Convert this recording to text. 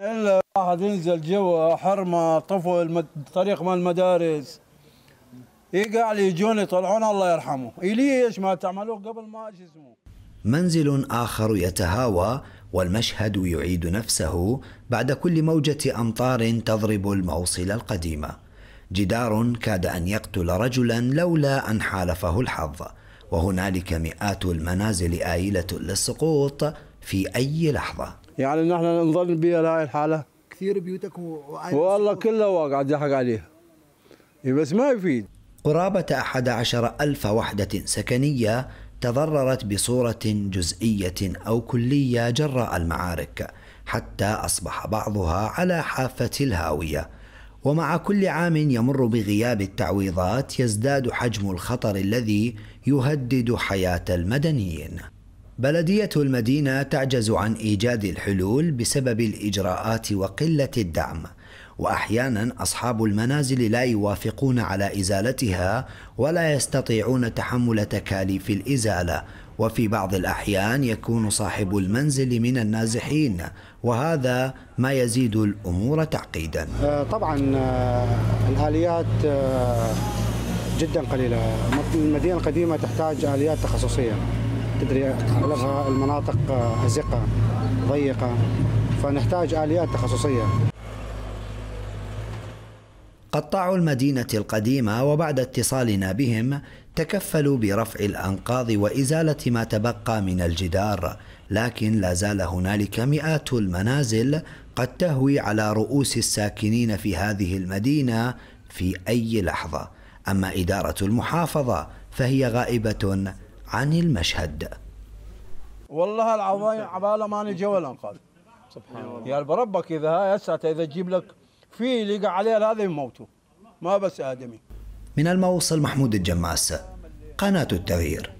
الا واحد ينزل جوا حرمه المد... طريق مال المدارس يقع لي يجون يطلعون الله يرحمه ليش ما تعملوه قبل ما ايش اسمه منزل آخر يتهاوى والمشهد يعيد نفسه بعد كل موجة أمطار تضرب الموصل القديمة جدار كاد أن يقتل رجلا لولا أن حالفه الحظ وهنالك مئات المنازل آيلة للسقوط في أي لحظة يعني نحن نظل بها هاي الحاله كثير بيوتك والله كلها واقعه ضحك عليها إيه، بس ما يفيد قرابة عشر ألف وحدة سكنية تضررت بصورة جزئية أو كلية جراء المعارك حتى أصبح بعضها على حافة الهاوية ومع كل عام يمر بغياب التعويضات يزداد حجم الخطر الذي يهدد حياة المدنيين بلدية المدينة تعجز عن إيجاد الحلول بسبب الإجراءات وقلة الدعم واحيانا اصحاب المنازل لا يوافقون على ازالتها ولا يستطيعون تحمل تكاليف الازاله وفي بعض الاحيان يكون صاحب المنزل من النازحين وهذا ما يزيد الامور تعقيدا آه، طبعا آه، الاليات آه، جدا قليله المدينه القديمه تحتاج اليات تخصصيه تدري اغلبها المناطق آه، ازقه ضيقه فنحتاج اليات تخصصيه قطاع المدينة القديمة وبعد اتصالنا بهم تكفلوا برفع الأنقاض وإزالة ما تبقى من الجدار لكن لا زال هنالك مئات المنازل قد تهوي على رؤوس الساكنين في هذه المدينة في أي لحظة أما إدارة المحافظة فهي غائبة عن المشهد والله العظيم عباله ماني جوا الانقاذ سبحان الله يا بربك اذا هاي هسه اذا تجيب لك فيل يقع عليه هذا يموتوا ما بس ادمي من الموصل محمود الجماس قناه التغيير